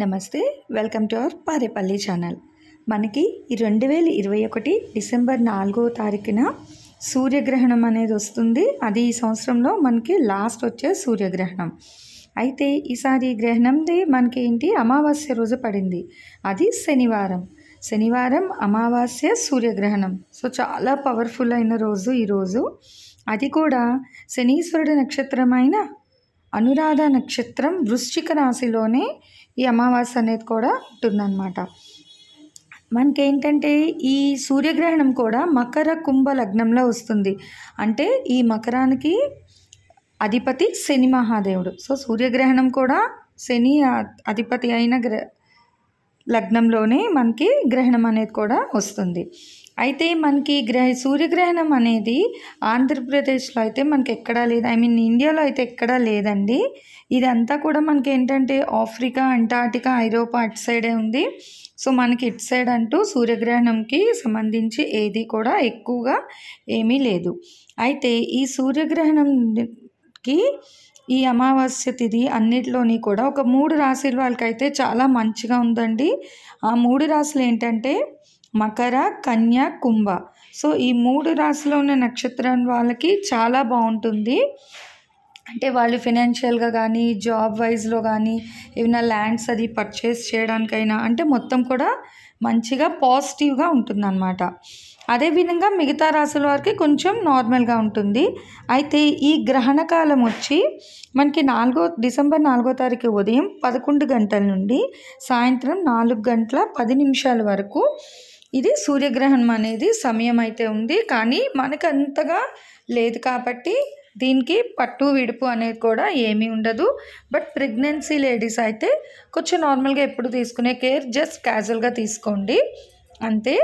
నమస్తే welcome to our Parepalli channel మనకి ఈ రెండు వేల ఇరవై ఒకటి డిసెంబర్ నాలుగో తారీఖున సూర్యగ్రహణం అనేది వస్తుంది అది ఈ సంవత్సరంలో మనకి లాస్ట్ వచ్చే సూర్యగ్రహణం అయితే ఈసారి గ్రహణంది మనకి ఏంటి అమావాస్య రోజు పడింది అది శనివారం శనివారం అమావాస్య సూర్యగ్రహణం సో చాలా పవర్ఫుల్ అయిన రోజు ఈరోజు అది కూడా శనీశ్వరుడు నక్షత్రమైన అనురాధ నక్షత్రం వృశ్చిక రాశిలోనే ఈ అమావాస్య అనేది కూడా ఉంటుందన్నమాట మనకేంటంటే ఈ సూర్యగ్రహణం కూడా మకర కుంభ లగ్నంలో వస్తుంది అంటే ఈ మకరానికి అధిపతి శని మహాదేవుడు సో సూర్యగ్రహణం కూడా శని అధిపతి అయిన గ్ర లగ్నంలోనే మనకి గ్రహణం అనేది కూడా వస్తుంది అయితే మనకి గ్రహ సూర్యగ్రహణం అనేది ఆంధ్రప్రదేశ్లో అయితే మనకి ఎక్కడా లేదు ఐ మీన్ ఇండియాలో అయితే ఎక్కడా లేదండి ఇదంతా కూడా మనకి ఏంటంటే ఆఫ్రికా అంటార్టికా ఐరోపా అటు సైడే ఉంది సో మనకి ఇటు సైడ్ అంటూ సూర్యగ్రహణంకి సంబంధించి ఏది కూడా ఎక్కువగా ఏమీ లేదు అయితే ఈ సూర్యగ్రహణంకి ఈ అమావాస్య తిథి అన్నిటిలోని కూడా ఒక మూడు రాశుల వాళ్ళకైతే చాలా మంచిగా ఉందండి ఆ మూడు రాశులు ఏంటంటే మకర కన్య కుంభ సో ఈ మూడు రాశిలో ఉన్న నక్షత్రం వాళ్ళకి చాలా బాగుంటుంది అంటే వాళ్ళు ఫినాన్షియల్గా కానీ జాబ్ వైజ్లో కానీ ఏమైనా ల్యాండ్స్ అది పర్చేస్ చేయడానికైనా అంటే మొత్తం కూడా మంచిగా పాజిటివ్గా అనమాట అదేవిధంగా మిగతా రాశుల వారికి కొంచెం నార్మల్గా ఉంటుంది అయితే ఈ గ్రహణ కాలం వచ్చి మనకి నాలుగో డిసెంబర్ నాలుగో తారీఖు ఉదయం పదకొండు గంటల నుండి సాయంత్రం నాలుగు గంటల పది నిమిషాల వరకు ఇది సూర్యగ్రహణం అనేది సమయం అయితే ఉంది కానీ మనకు అంతగా లేదు కాబట్టి దీనికి పట్టు విడుపు అనేది కూడా ఏమీ ఉండదు బట్ ప్రెగ్నెన్సీ లేడీస్ అయితే కొంచెం నార్మల్గా ఎప్పుడు తీసుకునే కేర్ జస్ట్ క్యాజువల్గా తీసుకోండి అంతే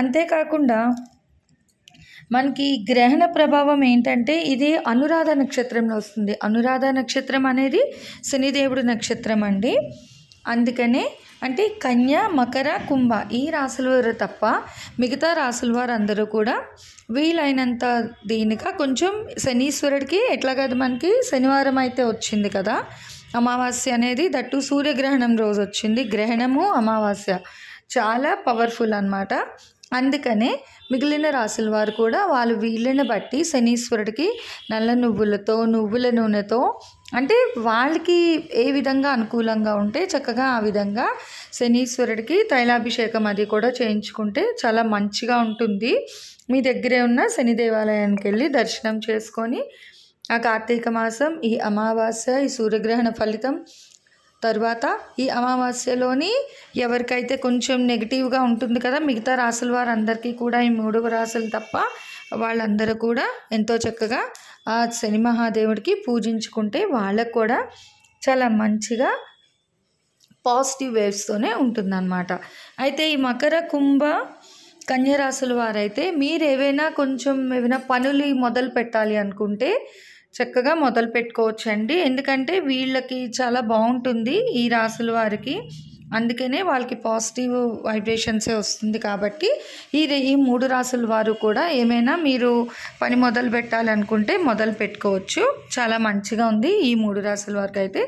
అంతేకాకుండా మనకి గ్రహణ ప్రభావం ఏంటంటే ఇది అనురాధ నక్షత్రంలో వస్తుంది అనురాధ నక్షత్రం అనేది శనిదేవుడు నక్షత్రం అండి అందుకనే అంటే కన్య మకర కుంభ ఈ రాసుల వారు తప్ప మిగతా రాసుల వారు అందరూ కూడా వీలైనంత దీనిగా కొంచెం శనీశ్వరుడికి ఎట్లాగది మనకి శనివారం అయితే వచ్చింది కదా అమావాస్య అనేది దట్టు సూర్యగ్రహణం రోజు వచ్చింది గ్రహణము అమావాస్య చాలా పవర్ఫుల్ అనమాట అందుకనే మిగిలిన రాసుల వారు కూడా వాళ్ళు వీళ్ళని బట్టి శనీశ్వరుడికి నల్ల నువ్వులతో నువ్వుల నూనెతో అంటే వాళ్ళకి ఏ విధంగా అనుకూలంగా ఉంటే చక్కగా ఆ విధంగా శనీశ్వరుడికి తైలాభిషేకం అది కూడా చేయించుకుంటే చాలా మంచిగా ఉంటుంది మీ దగ్గరే ఉన్న శని దేవాలయానికి వెళ్ళి దర్శనం చేసుకొని ఆ కార్తీక మాసం ఈ అమావాస్య ఈ సూర్యగ్రహణ ఫలితం తరువాత ఈ అమావాస్యలోని ఎవరికైతే కొంచెం నెగిటివ్గా ఉంటుంది కదా మిగతా రాసుల వారందరికీ కూడా ఈ మూడు రాసులు తప్ప వాళ్ళందరూ కూడా ఎంతో చక్కగా ఆ శని మహాదేవుడికి పూజించుకుంటే వాళ్ళకు కూడా చాలా మంచిగా పాజిటివ్ వేవ్స్తోనే ఉంటుంది అనమాట అయితే ఈ మకర కుంభ కన్యరాశుల వారైతే మీరు ఏవైనా కొంచెం ఏమైనా పనులు మొదలు పెట్టాలి అనుకుంటే చక్కగా మొదలు పెట్టుకోవచ్చండి ఎందుకంటే వీళ్ళకి చాలా బాగుంటుంది ఈ రాసుల వారికి అందుకనే వాళ్ళకి పాజిటివ్ వైబ్రేషన్సే వస్తుంది కాబట్టి ఈ ఈ మూడు రాసుల వారు కూడా ఏమైనా మీరు పని మొదలు పెట్టాలనుకుంటే మొదలు పెట్టుకోవచ్చు చాలా మంచిగా ఉంది ఈ మూడు రాసుల వారికి అయితే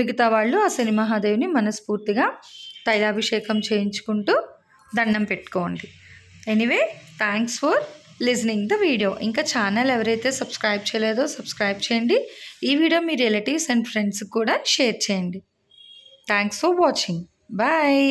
మిగతా వాళ్ళు ఆ సినిమాహాదేవిని మనస్ఫూర్తిగా తైలాభిషేకం చేయించుకుంటూ దండం పెట్టుకోండి anyway thanks for listening the video ఇంకా ఛానల్ ఎవరైతే సబ్స్క్రైబ్ చేయలేదో సబ్స్క్రైబ్ చేయండి ఈ వీడియో మీ రిలేటివ్స్ అండ్ ఫ్రెండ్స్కి కూడా షేర్ చేయండి థ్యాంక్స్ ఫర్ వాచింగ్ బాయ్